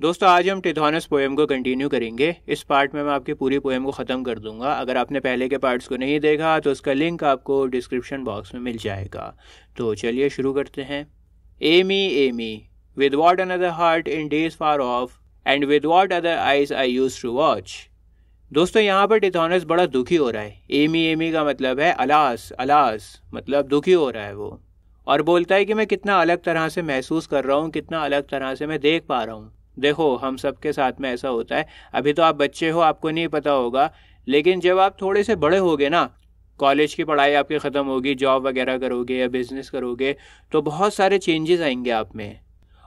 दोस्तों आज हम टिथोनस पोएम को कंटिन्यू करेंगे इस पार्ट में मैं आपकी पूरी पोएम को ख़त्म कर दूंगा अगर आपने पहले के पार्ट्स को नहीं देखा तो उसका लिंक आपको डिस्क्रिप्शन बॉक्स में मिल जाएगा तो चलिए शुरू करते हैं ay me ay me with what another heart in days far off and with what other eyes I used to watch दोस्तों यहाँ पर टिथोनस बड़ा दुखी हो रहा है एमी एमी का मतलब है अलास अलास मतलब दुखी हो रहा है वो और बोलता है कि मैं कितना अलग तरह से महसूस कर रहा हूँ कितना अलग तरह से मैं देख पा रहा हूँ देखो हम सब के साथ में ऐसा होता है अभी तो आप बच्चे हो आपको नहीं पता होगा लेकिन जब आप थोड़े से बड़े होगे ना कॉलेज की पढ़ाई आपकी ख़त्म होगी जॉब वगैरह करोगे या बिज़नेस करोगे तो बहुत सारे चेंजेस आएंगे आप में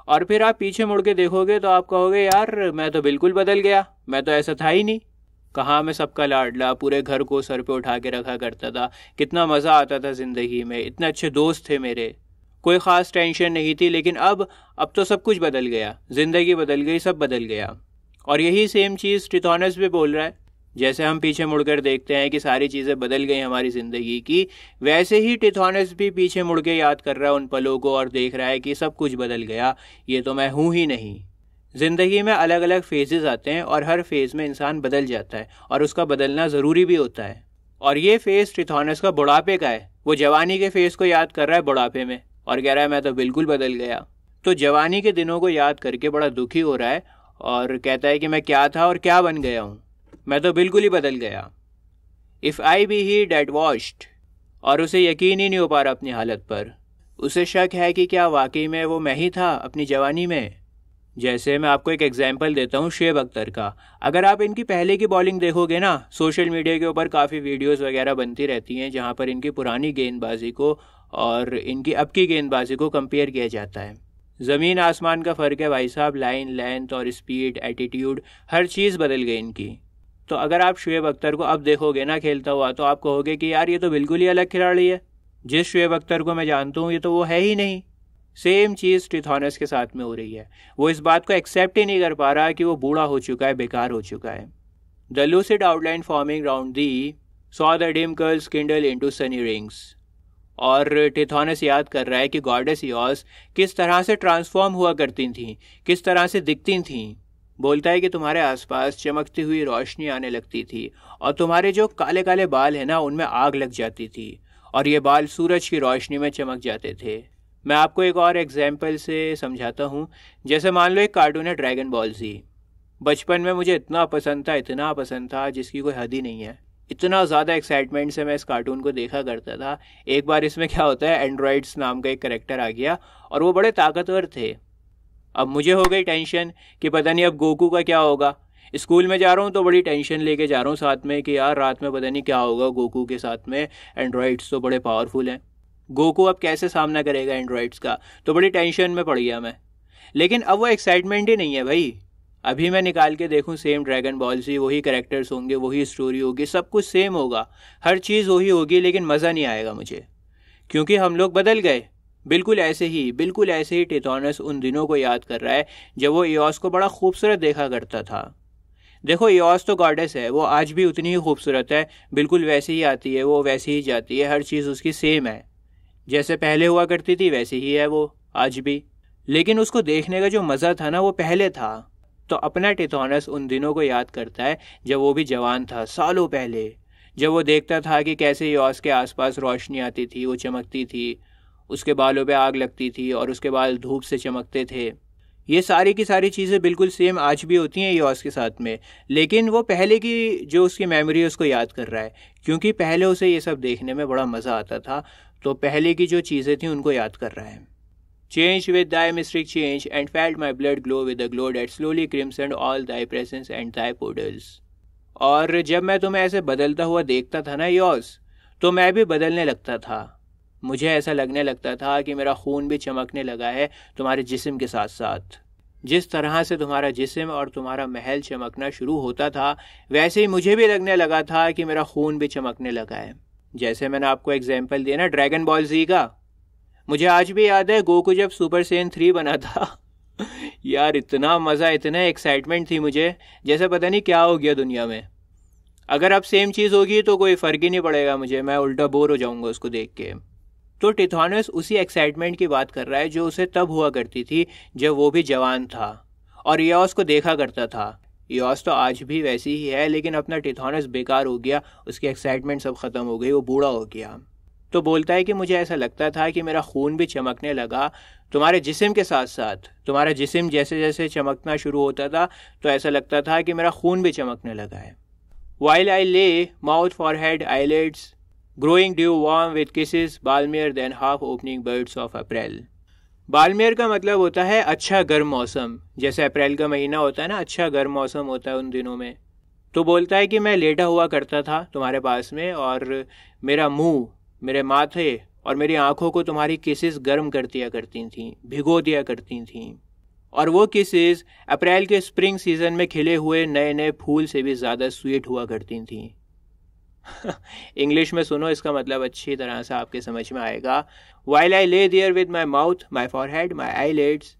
और फिर आप पीछे मुड़ के देखोगे तो आप कहोगे यार मैं तो बिल्कुल बदल गया मैं तो ऐसा था ही नहीं कहाँ मैं सबका लाडला पूरे घर को सर पे उठा के रखा करता था कितना मज़ा आता था ज़िंदगी में इतने अच्छे दोस्त थे मेरे कोई ख़ास टेंशन नहीं थी लेकिन अब अब तो सब कुछ बदल गया ज़िंदगी बदल गई सब बदल गया और यही सेम चीज़ टिथोनस भी बोल रहा है जैसे हम पीछे मुड़कर देखते हैं कि सारी चीज़ें बदल गई हमारी ज़िंदगी की वैसे ही टिथोनस भी पीछे मुड़ के याद कर रहा है उन पलों को और देख रहा है कि सब कुछ बदल गया ये तो मैं हूँ ही नहीं ज़िंदगी में अलग अलग फेजेज़ आते हैं और हर फेज़ में इंसान बदल जाता है और उसका बदलना ज़रूरी भी होता है और ये फेज़ टिथोनस का बुढ़ापे का है वो जवानी के फेज़ को याद कर रहा है बुढ़ापे में और कह रहा है मैं तो बिल्कुल बदल गया तो जवानी के दिनों को याद करके बड़ा दुखी हो रहा है और कहता है कि मैं क्या था और क्या बन गया हूँ मैं तो बिल्कुल ही बदल गया if I be he that watched और उसे यकीन ही नहीं हो पा रहा अपनी हालत पर उसे शक है कि क्या वाकई में वो मैं ही था अपनी जवानी में जैसे मैं आपको एक एग्जाम्पल देता हूँ शेब अख्तर का अगर आप इनकी पहले की बॉलिंग देखोगे ना सोशल मीडिया के ऊपर काफ़ी वीडियोस वगैरह बनती रहती हैं जहाँ पर इनकी पुरानी गेंदबाजी को और इनकी अब की गेंदबाजी को कंपेयर किया जाता है ज़मीन आसमान का फ़र्क है भाई साहब लाइन लेंथ और स्पीड एटीट्यूड हर चीज़ बदल गई इनकी तो अगर आप शुएब अख्तर को अब देखोगे ना खेलता हुआ तो आप कहोगे कि यार ये तो बिल्कुल ही अलग खिलाड़ी है जिस शुएब अख्तर को मैं जानता हूँ ये तो वो है ही नहीं सेम चीज़ ट्रिथॉनस के साथ में हो रही है वो इस बात को एक्सेप्ट ही नहीं कर पा रहा कि वो बूढ़ा हो चुका है बेकार हो चुका है the lucid outline forming round thee saw the dim curls kindle into sunny rings और टिथोनस याद कर रहा है कि गॉडेस योस किस तरह से ट्रांसफॉर्म हुआ करती थीं किस तरह से दिखती थीं बोलता है कि तुम्हारे आसपास चमकती हुई रोशनी आने लगती थी और तुम्हारे जो काले काले बाल हैं ना उनमें आग लग जाती थी और ये बाल सूरज की रोशनी में चमक जाते थे मैं आपको एक और एग्जाम्पल से समझाता हूँ जैसे मान लो एक कार्टून है ड्रैगन बॉल सी बचपन में मुझे इतना पसंद था इतना पसंद था जिसकी कोई हद ही नहीं है इतना ज़्यादा एक्साइटमेंट से मैं इस कार्टून को देखा करता था एक बार इसमें क्या होता है एंड्रॉयड्स नाम का एक करेक्टर आ गया और वो बड़े ताकतवर थे अब मुझे हो गई टेंशन कि पता नहीं अब गोकू का क्या होगा स्कूल में जा रहा हूँ तो बड़ी टेंशन लेके जा रहा हूँ साथ में कि यार रात में पता नहीं क्या होगा गोकू के साथ में एंड्रॉयड्स तो बड़े पावरफुल हैं गोकू अब कैसे सामना करेगा एंड्रॉयड्स का तो बड़ी टेंशन में पड़ गया मैं लेकिन अब वो एक्साइटमेंट ही नहीं है भाई अभी मैं निकाल के देखूं सेम ड्रैगन बॉल से वही करेक्टर्स होंगे वही स्टोरी होगी सब कुछ सेम होगा हर चीज़ वही होगी लेकिन मज़ा नहीं आएगा मुझे क्योंकि हम लोग बदल गए बिल्कुल ऐसे ही बिल्कुल ऐसे ही टिथोनस उन दिनों को याद कर रहा है जब वो ईओस को बड़ा खूबसूरत देखा करता था देखो ईओस तो गॉडेस है वो आज भी उतनी ही खूबसूरत है बिल्कुल वैसे ही आती है वो वैसे ही जाती है हर चीज़ उसकी सेम है जैसे पहले हुआ करती थी वैसे ही है वो आज भी लेकिन उसको देखने का जो मज़ा था ना वो पहले था तो अपना टिथोनस उन दिनों को याद करता है जब वो भी जवान था सालों पहले जब वो देखता था कि कैसे यौस के आसपास रोशनी आती थी वो चमकती थी उसके बालों पे आग लगती थी और उसके बाल धूप से चमकते थे ये सारी की सारी चीज़ें बिल्कुल सेम आज भी होती हैं यौस के साथ में लेकिन वो पहले की जो उसकी मेमोरी है उसको याद कर रहा है क्योंकि पहले उसे ये सब देखने में बड़ा मज़ा आता था तो पहले की जो चीज़ें थी उनको याद कर रहा है Change with thy mystic change, and felt my blood glow with a glow that slowly crimsoned all thy presence and thy portals. और जब मैं तुम्हें ऐसे बदलता हुआ देखता था ना यौस तो मैं भी बदलने लगता था मुझे ऐसा लगने लगता था कि मेरा खून भी चमकने लगा है तुम्हारे जिस्म के साथ साथ जिस तरह से तुम्हारा जिस्म और तुम्हारा महल चमकना शुरू होता था वैसे ही मुझे भी लगने लगा था कि मेरा खून भी चमकने लगा है जैसे मैंने आपको एग्जाम्पल दिया ना ड्रैगन बॉल जी का मुझे आज भी याद है गोकू जब सुपर सेन थ्री बना था यार इतना मज़ा इतना एक्साइटमेंट थी मुझे जैसे पता नहीं क्या हो गया दुनिया में अगर अब सेम चीज़ होगी तो कोई फ़र्क ही नहीं पड़ेगा मुझे मैं उल्टा बोर हो जाऊँगा उसको देख के तो टिथानस उसी एक्साइटमेंट की बात कर रहा है जो उसे तब हुआ करती थी जब वो भी जवान था और यॉस को देखा करता था यॉस तो आज भी वैसी ही है लेकिन अपना टिथॉनस बेकार हो गया उसकी एक्साइटमेंट सब ख़त्म हो गई वो बूढ़ा हो गया तो बोलता है कि मुझे ऐसा लगता था कि मेरा खून भी चमकने लगा तुम्हारे जिसम के साथ साथ तुम्हारा जिसम जैसे जैसे चमकना शुरू होता था तो ऐसा लगता था कि मेरा खून भी चमकने लगा है while I lay mouth forehead eyelids growing dewy warm with kisses balmier than half opening buds of April balmier का मतलब होता है अच्छा गर्म मौसम जैसे अप्रैल का महीना होता है ना अच्छा गर्म मौसम होता है उन दिनों में तो बोलता है कि मैं लेटा हुआ करता था तुम्हारे पास में और मेरा मुंह मेरे माथे और मेरी आँखों को तुम्हारी किसेस गर्म कर दिया करती थीं भिगो दिया करती थीं और वो किसेस अप्रैल के स्प्रिंग सीजन में खिले हुए नए नए फूल से भी ज़्यादा स्वीट हुआ करती थीं इंग्लिश में सुनो इसका मतलब अच्छी तरह से आपके समझ में आएगा while I lay there with my mouth my head my eyelids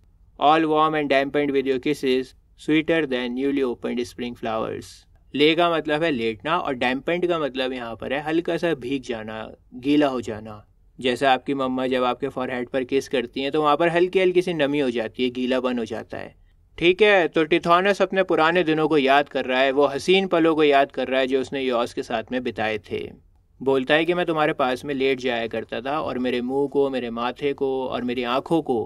all warm and dampened with your kisses sweeter than newly open spring flowers lay का मतलब है लेटना और डैम्पेंट का मतलब यहाँ पर है हल्का सा भीग जाना गीला हो जाना जैसा आपकी मम्मा जब आपके फॉरहेड पर किस करती हैं तो वहाँ पर हल्की हल्की सी नमी हो जाती है गीलापन हो जाता है ठीक है तो टिथोनस अपने पुराने दिनों को याद कर रहा है वो हसीन पलों को याद कर रहा है जो उसने योस के साथ में बिताए थे बोलता है कि मैं तुम्हारे पास में लेट जाया करता था और मेरे मुंह को मेरे माथे को और मेरी आँखों को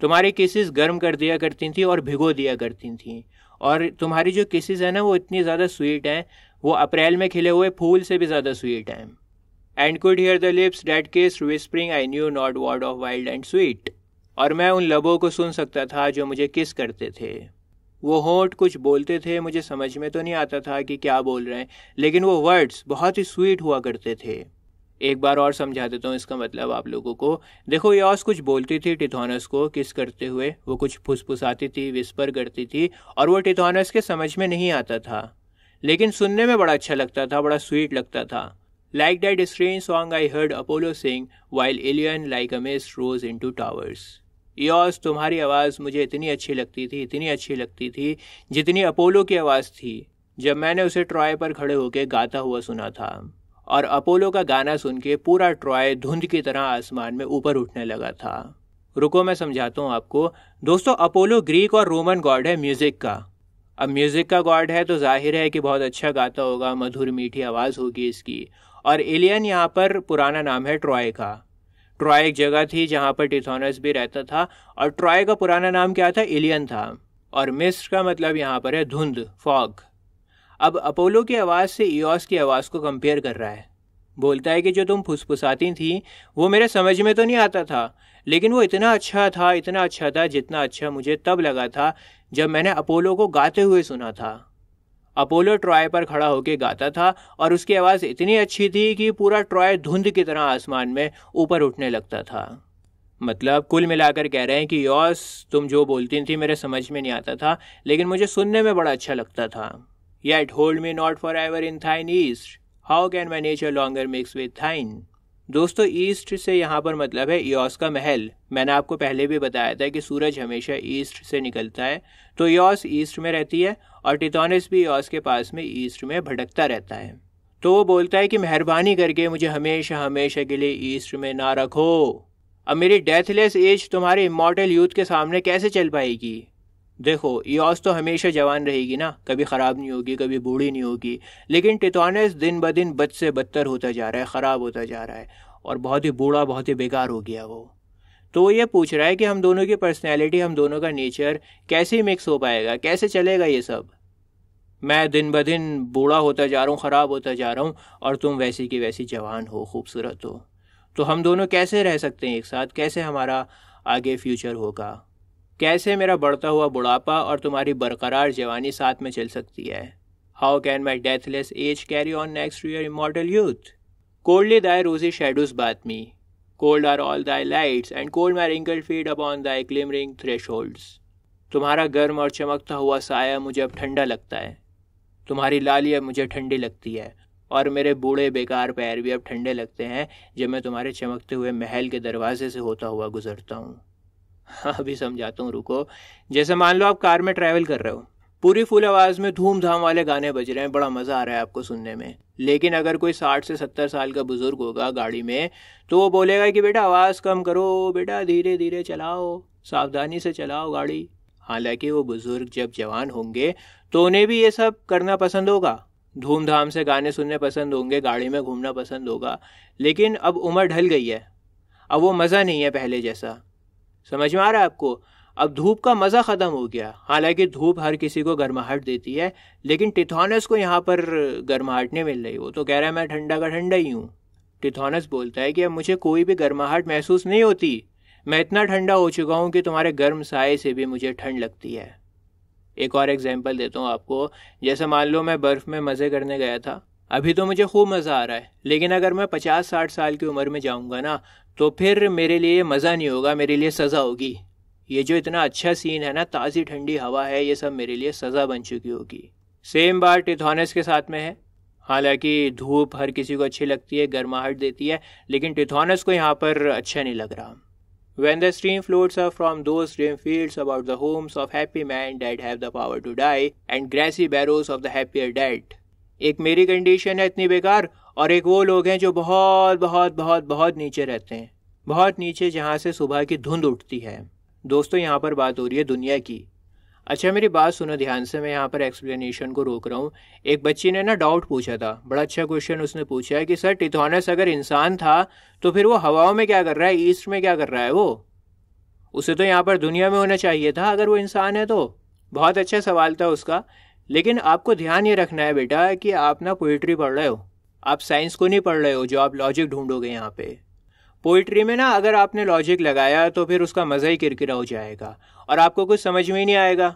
तुम्हारी किसिस गर्म कर दिया करती थी और भिगो दिया करती थी और तुम्हारी जो किसेस हैं ना वो इतनी ज़्यादा स्वीट हैं वो अप्रैल में खिले हुए फूल से भी ज़्यादा स्वीट हैं and could hear the lips that kiss whispering I knew not word of wild and sweet और मैं उन लबों को सुन सकता था जो मुझे किस करते थे वो होंठ कुछ बोलते थे मुझे समझ में तो नहीं आता था कि क्या बोल रहे हैं लेकिन वो वर्ड्स बहुत ही स्वीट हुआ करते थे एक बार और समझा देता हूँ इसका मतलब आप लोगों को देखो यॉस कुछ बोलती थी टिथोनस को किस करते हुए वो कुछ फुसफुसाती थी विस्पर करती थी और वो टिथोनस के समझ में नहीं आता था लेकिन सुनने में बड़ा अच्छा लगता था बड़ा स्वीट लगता था like that strange song I heard Apollo sing while Ilion like a mist rose into towers योज़ तुम्हारी आवाज़ मुझे इतनी अच्छी लगती थी इतनी अच्छी लगती थी जितनी अपोलो की आवाज़ थी जब मैंने उसे ट्रॉय पर खड़े होकर गाता हुआ सुना था और अपोलो का गाना सुन के पूरा ट्रॉय धुंध की तरह आसमान में ऊपर उठने लगा था रुको मैं समझाता हूँ आपको दोस्तों अपोलो ग्रीक और रोमन गॉड है म्यूज़िक का अब म्यूज़िक का गॉड है तो जाहिर है कि बहुत अच्छा गाता होगा मधुर मीठी आवाज़ होगी इसकी और एलियन यहाँ पर पुराना नाम है ट्रॉय का ट्रॉय एक जगह थी जहाँ पर टिथोनस भी रहता था और ट्रॉय का पुराना नाम क्या था एलियन था और मिस्र का मतलब यहाँ पर है धुंध फॉग अब अपोलो की आवाज़ से ईओस की आवाज़ को कंपेयर कर रहा है बोलता है कि जो तुम फुसफुसाती थी वो मेरे समझ में तो नहीं आता था लेकिन वो इतना अच्छा था इतना अच्छा था जितना अच्छा मुझे तब लगा था जब मैंने अपोलो को गाते हुए सुना था अपोलो ट्रॉय पर खड़ा होकर गाता था और उसकी आवाज़ इतनी अच्छी थी कि पूरा ट्रॉय धुंध की तरह आसमान में ऊपर उठने लगता था मतलब कुल मिलाकर कह रहे हैं कि योस तुम जो बोलती थी मेरे समझ में नहीं आता था लेकिन मुझे सुनने में बड़ा अच्छा लगता था Yet hold me not forever in thine east. How can my nature longer mix with thine? दोस्तों ईस्ट से यहाँ पर मतलब है ईस का महल मैंने आपको पहले भी बताया था कि सूरज हमेशा ईस्ट से निकलता है तो योस ईस्ट में रहती है और टिटोनिस भी योस के पास में ईस्ट में भटकता रहता है तो वो बोलता है कि मेहरबानी करके मुझे हमेशा हमेशा के लिए ईस्ट में ना रखो अब मेरी डेथलेस एज तुम्हारे इमोटल यूथ के सामने कैसे चल पाएगी देखो ईओस तो हमेशा जवान रहेगी ना कभी ख़राब नहीं होगी कभी बूढ़ी नहीं होगी लेकिन टिटोनस दिन ब दिन बद से बदतर होता जा रहा है ख़राब होता जा रहा है और बहुत ही बूढ़ा बहुत ही बेकार हो गया वो तो वो ये पूछ रहा है कि हम दोनों की पर्सनैलिटी हम दोनों का नेचर कैसे मिक्स हो पाएगा कैसे चलेगा ये सब मैं दिन ब दिन बूढ़ा होता जा रहा हूँ ख़राब होता जा रहा हूँ और तुम वैसी की वैसी जवान हो खूबसूरत हो तो हम दोनों कैसे रह सकते हैं एक साथ कैसे हमारा आगे फ्यूचर होगा कैसे मेरा बढ़ता हुआ बुढ़ापा और तुम्हारी बरकरार जवानी साथ में चल सकती है how can my deathless age carry on next your immortal youth coldly thy rosy shadows me cold are all thy lights and cold my wrinkle feet on thy glimmering thresh तुम्हारा गर्म और चमकता हुआ साया मुझे अब ठंडा लगता है तुम्हारी लाली अब मुझे ठंडी लगती है और मेरे बूढ़े बेकार पैर भी अब ठंडे लगते हैं जब मैं तुम्हारे चमकते हुए महल के दरवाजे से होता हुआ गुजरता हूँ अभी समझाता हूँ रुको जैसे मान लो आप कार में ट्रैवल कर रहे हो पूरी फुल आवाज़ में धूमधाम वाले गाने बज रहे हैं बड़ा मज़ा आ रहा है आपको सुनने में लेकिन अगर कोई साठ से सत्तर साल का बुज़ुर्ग होगा गाड़ी में तो वो बोलेगा कि बेटा आवाज़ कम करो बेटा धीरे धीरे चलाओ सावधानी से चलाओ गाड़ी हालांकि वो बुज़ुर्ग जब जवान होंगे तो उन्हें भी ये सब करना पसंद होगा धूमधाम से गाने सुनने पसंद होंगे गाड़ी में घूमना पसंद होगा लेकिन अब उम्र ढल गई है अब वो मज़ा नहीं है पहले जैसा समझ में आ रहा है आपको अब धूप का मज़ा ख़त्म हो गया हालांकि धूप हर किसी को गर्माहट देती है लेकिन टिथोनस को यहाँ पर गर्माहट नहीं मिल रही वो तो कह रहा है मैं ठंडा का ठंडा ही हूँ टिथोनस बोलता है कि अब मुझे कोई भी गर्माहट महसूस नहीं होती मैं इतना ठंडा हो चुका हूँ कि तुम्हारे गर्म साय से भी मुझे ठंड लगती है एक और एग्जाम्पल देता हूँ आपको जैसे मान लो मैं बर्फ़ में मज़े करने गया था अभी तो मुझे खूब मज़ा आ रहा है लेकिन अगर मैं पचास साठ साल की उम्र में जाऊँगा ना तो फिर मेरे लिए मज़ा नहीं होगा मेरे लिए सज़ा होगी ये जो इतना अच्छा सीन है ना ताज़ी ठंडी हवा है ये सब मेरे लिए सज़ा बन चुकी होगी सेम बात टिथोनस के साथ में है हालांकि धूप हर किसी को अच्छी लगती है गर्माहट देती है लेकिन टिथोनस को यहाँ पर अच्छा नहीं लग रहा when the stream floats are from those stream field about the homes of happy man that have the power to die, and grassy barrows of the happier एक मेरी कंडीशन है इतनी बेकार और एक वो लोग हैं जो बहुत बहुत बहुत बहुत नीचे रहते हैं बहुत नीचे जहाँ से सुबह की धुंध उठती है दोस्तों यहाँ पर बात हो रही है दुनिया की अच्छा मेरी बात सुनो ध्यान से मैं यहाँ पर एक्सप्लेनेशन को रोक रहा हूँ एक बच्ची ने ना डाउट पूछा था बड़ा अच्छा क्वेश्चन उसने पूछा है कि सर टिथोनस अगर इंसान था तो फिर वो हवाओं में क्या कर रहा है ईस्ट में क्या कर रहा है वो उसे तो यहाँ पर दुनिया में होना चाहिए था अगर वो इंसान है तो बहुत अच्छा सवाल था उसका लेकिन आपको ध्यान ये रखना है बेटा कि आप ना पोइट्री पढ़ रहे हो आप साइंस को नहीं पढ़ रहे हो जो आप लॉजिक ढूंढोगे यहाँ पे पोइट्री में ना अगर आपने लॉजिक लगाया तो फिर उसका मज़ा ही किरकिरा हो जाएगा और आपको कुछ समझ में ही नहीं आएगा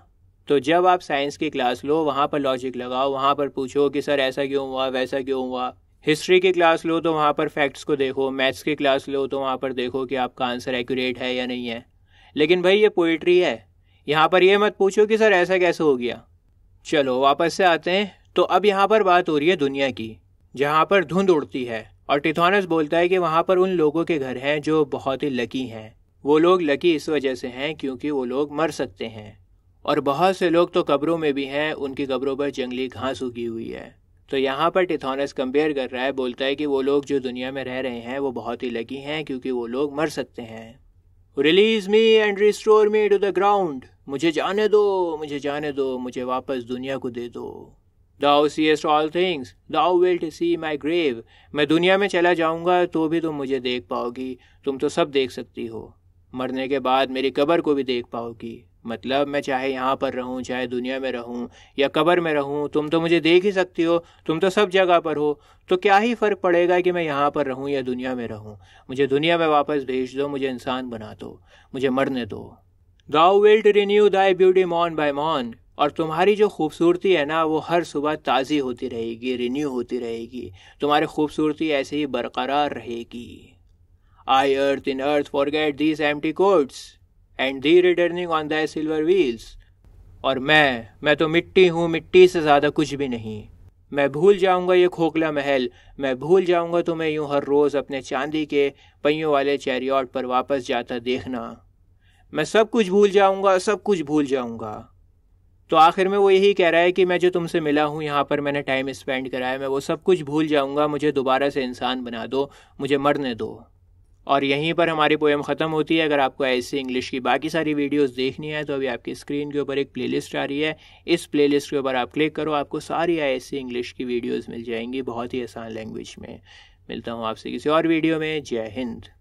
तो जब आप साइंस की क्लास लो वहाँ पर लॉजिक लगाओ वहाँ पर पूछो कि सर ऐसा क्यों हुआ वैसा क्यों हुआ हिस्ट्री की क्लास लो तो वहाँ पर फैक्ट्स को देखो मैथ्स की क्लास लो तो वहाँ पर देखो कि आपका आंसर एक्यूरेट है या नहीं है लेकिन भाई ये पोइट्री है यहाँ पर यह मत पूछो कि सर ऐसा कैसे हो गया चलो वापस से आते हैं तो अब यहाँ पर बात हो रही है दुनिया की जहाँ पर धुंध उड़ती है और टिथोनस बोलता है कि वहाँ पर उन लोगों के घर हैं जो बहुत ही लकी हैं वो लोग लकी इस वजह से हैं क्योंकि वो लोग मर सकते हैं और बहुत से लोग तो कब्रों में भी हैं उनकी कब्रों पर जंगली घास उगी हुई है तो यहाँ पर टिथोनस कंपेयर कर रहा है बोलता है कि वो लोग जो दुनिया में रह रहे हैं वो बहुत ही लकी हैं क्योंकि वो लोग मर सकते हैं release me and restore me to the ground मुझे जाने दो मुझे जाने दो मुझे वापस दुनिया को दे दो thou seest all things thou wilt see my grave मैं दुनिया में चला जाऊंगा तो भी तुम मुझे देख पाओगी तुम तो सब देख सकती हो मरने के बाद मेरी कबर को भी देख पाओगी मतलब मैं चाहे यहाँ पर रहूँ चाहे दुनिया में रहूँ या कबर में रहूँ तुम तो मुझे देख ही सकती हो तुम तो सब जगह पर हो तो क्या ही फ़र्क पड़ेगा कि मैं यहाँ पर रहूँ या दुनिया में रहूँ मुझे दुनिया में वापस भेज दो मुझे इंसान बना दो मुझे मरने दो दाउ विल्ड रिन्यू दाई ब्यूटी मॉन बाय मॉन और तुम्हारी जो खूबसूरती है ना वो हर सुबह ताज़ी होती रहेगी रिन्यू होती रहेगी तुम्हारी खूबसूरती ऐसे ही बरकरार रहेगी I earth in earth forget these empty courts and thee returning on thy silver wheels और मैं मैं तो मिट्टी हूँ मिट्टी से ज़्यादा कुछ भी नहीं मैं भूल जाऊंगा ये खोखला महल मैं भूल जाऊंगा तुम्हें यूं हर रोज़ अपने चांदी के पहियों वाले चैरियॉट पर वापस जाता देखना मैं सब कुछ भूल जाऊंगा सब कुछ भूल जाऊंगा तो आखिर में वो यही कह रहा है कि मैं जो तुमसे मिला हूँ यहाँ पर मैंने टाइम स्पेंड करा है मैं वो सब कुछ भूल जाऊँगा मुझे दोबारा से इंसान बना दो मुझे मरने दो और यहीं पर हमारी पोएम ख़त्म होती है अगर आपको ऐसी इंग्लिश की बाकी सारी वीडियोस देखनी है तो अभी आपकी स्क्रीन के ऊपर एक प्लेलिस्ट आ रही है इस प्लेलिस्ट के ऊपर आप क्लिक करो आपको सारी ऐसी इंग्लिश की वीडियोस मिल जाएंगी बहुत ही आसान लैंग्वेज में मिलता हूँ आपसे किसी और वीडियो में जय हिंद